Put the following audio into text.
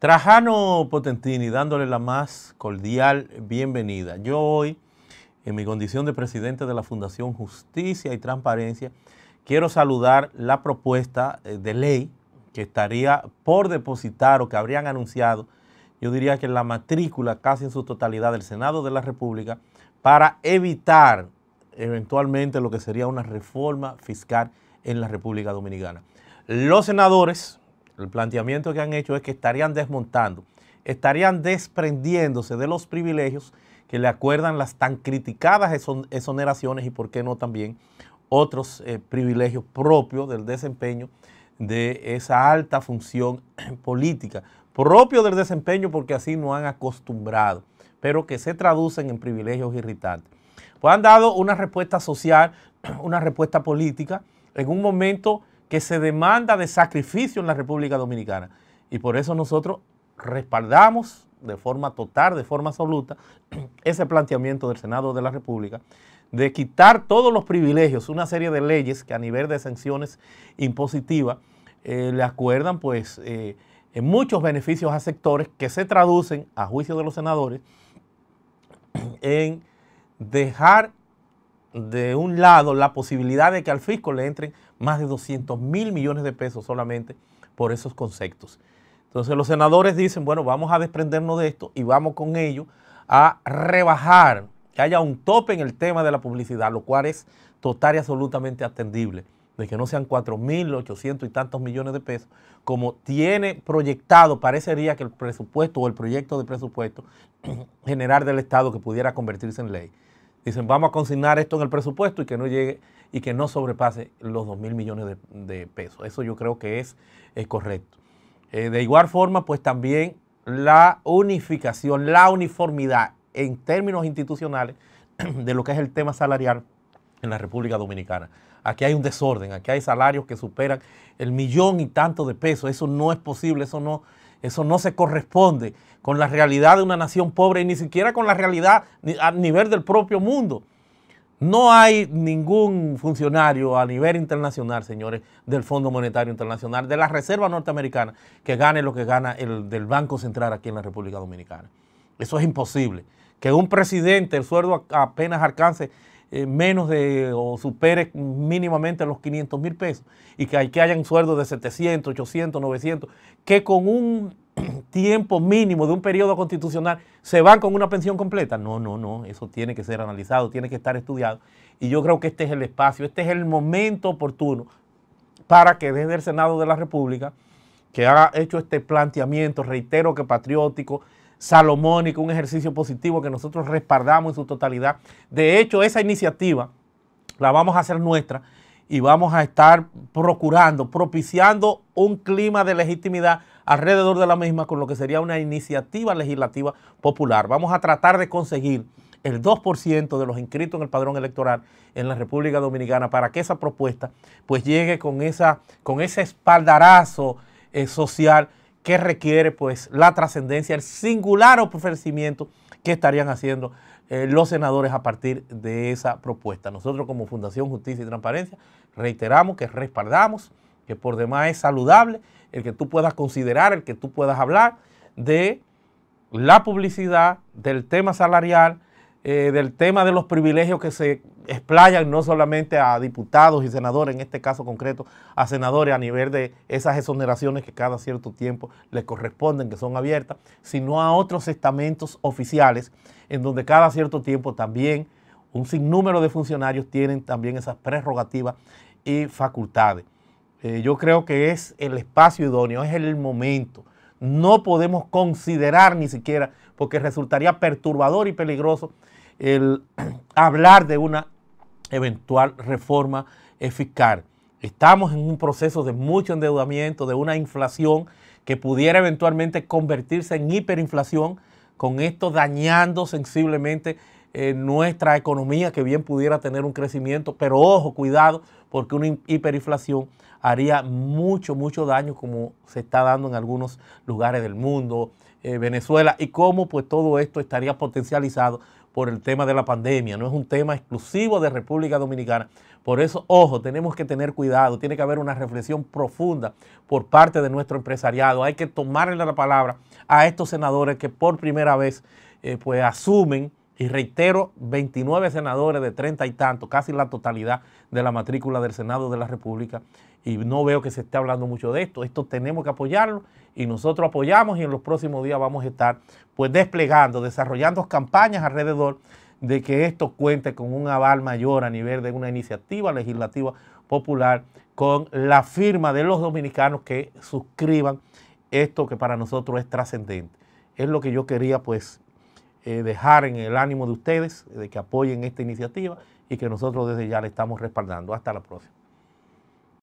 Trajano Potentini, dándole la más cordial bienvenida. Yo hoy, en mi condición de presidente de la Fundación Justicia y Transparencia, quiero saludar la propuesta eh, de ley que estaría por depositar o que habrían anunciado, yo diría que la matrícula casi en su totalidad del Senado de la República, para evitar eventualmente lo que sería una reforma fiscal en la República Dominicana. Los senadores el planteamiento que han hecho es que estarían desmontando, estarían desprendiéndose de los privilegios que le acuerdan las tan criticadas exoneraciones y, por qué no, también otros eh, privilegios propios del desempeño de esa alta función política, propio del desempeño porque así no han acostumbrado, pero que se traducen en privilegios irritantes. Pues han dado una respuesta social, una respuesta política, en un momento que se demanda de sacrificio en la República Dominicana. Y por eso nosotros respaldamos de forma total, de forma absoluta, ese planteamiento del Senado de la República de quitar todos los privilegios, una serie de leyes que a nivel de sanciones impositivas eh, le acuerdan pues eh, muchos beneficios a sectores que se traducen, a juicio de los senadores, en dejar de un lado la posibilidad de que al fisco le entren más de 200 mil millones de pesos solamente por esos conceptos. Entonces los senadores dicen, bueno, vamos a desprendernos de esto y vamos con ello a rebajar, que haya un tope en el tema de la publicidad, lo cual es total y absolutamente atendible, de que no sean 4.800 y tantos millones de pesos, como tiene proyectado, parecería que el presupuesto o el proyecto de presupuesto general del Estado que pudiera convertirse en ley. Dicen, vamos a consignar esto en el presupuesto y que no llegue y que no sobrepase los 2 mil millones de, pesos. Eso yo creo que es, es correcto. Eh, de igual forma, pues también la unificación, la uniformidad en términos institucionales de lo que es el tema salarial en la República Dominicana. Aquí hay un desorden, aquí hay salarios que superan el millón y tanto de pesos. Eso no es posible, eso no eso no se corresponde con la realidad de una nación pobre y ni siquiera con la realidad a nivel del propio mundo. No hay ningún funcionario a nivel internacional, señores, del Fondo Monetario Internacional, de la Reserva Norteamericana, que gane lo que gana el del Banco Central aquí en la República Dominicana. Eso es imposible. Que un presidente, el sueldo apenas alcance eh, menos de o supere mínimamente los 500 mil pesos y que, hay, que hayan sueldos de 700, 800, 900, que con un tiempo mínimo de un periodo constitucional se van con una pensión completa. No, no, no, eso tiene que ser analizado, tiene que estar estudiado. Y yo creo que este es el espacio, este es el momento oportuno para que desde el Senado de la República, que ha hecho este planteamiento, reitero que patriótico, salomónico, un ejercicio positivo que nosotros respaldamos en su totalidad. De hecho, esa iniciativa la vamos a hacer nuestra y vamos a estar procurando, propiciando un clima de legitimidad alrededor de la misma con lo que sería una iniciativa legislativa popular. Vamos a tratar de conseguir el 2% de los inscritos en el padrón electoral en la República Dominicana para que esa propuesta pues llegue con, esa, con ese espaldarazo eh, social que requiere pues la trascendencia, el singular ofrecimiento que estarían haciendo eh, los senadores a partir de esa propuesta. Nosotros como Fundación Justicia y Transparencia reiteramos que respaldamos, que por demás es saludable el que tú puedas considerar, el que tú puedas hablar de la publicidad, del tema salarial, eh, del tema de los privilegios que se explayan no solamente a diputados y senadores, en este caso concreto, a senadores a nivel de esas exoneraciones que cada cierto tiempo les corresponden, que son abiertas, sino a otros estamentos oficiales, en donde cada cierto tiempo también un sinnúmero de funcionarios tienen también esas prerrogativas y facultades. Eh, yo creo que es el espacio idóneo, es el momento no podemos considerar ni siquiera, porque resultaría perturbador y peligroso el hablar de una eventual reforma fiscal. Estamos en un proceso de mucho endeudamiento, de una inflación que pudiera eventualmente convertirse en hiperinflación, con esto dañando sensiblemente nuestra economía que bien pudiera tener un crecimiento, pero ojo, cuidado, porque una hiperinflación haría mucho, mucho daño como se está dando en algunos lugares del mundo, eh, Venezuela, y cómo pues todo esto estaría potencializado por el tema de la pandemia, no es un tema exclusivo de República Dominicana. Por eso, ojo, tenemos que tener cuidado, tiene que haber una reflexión profunda por parte de nuestro empresariado. Hay que tomarle la palabra a estos senadores que por primera vez eh, pues asumen y reitero, 29 senadores de 30 y tanto, casi la totalidad de la matrícula del Senado de la República, y no veo que se esté hablando mucho de esto. Esto tenemos que apoyarlo y nosotros apoyamos y en los próximos días vamos a estar pues desplegando, desarrollando campañas alrededor de que esto cuente con un aval mayor a nivel de una iniciativa legislativa popular con la firma de los dominicanos que suscriban esto que para nosotros es trascendente. Es lo que yo quería pues eh, dejar en el ánimo de ustedes de que apoyen esta iniciativa y que nosotros desde ya le estamos respaldando. Hasta la próxima.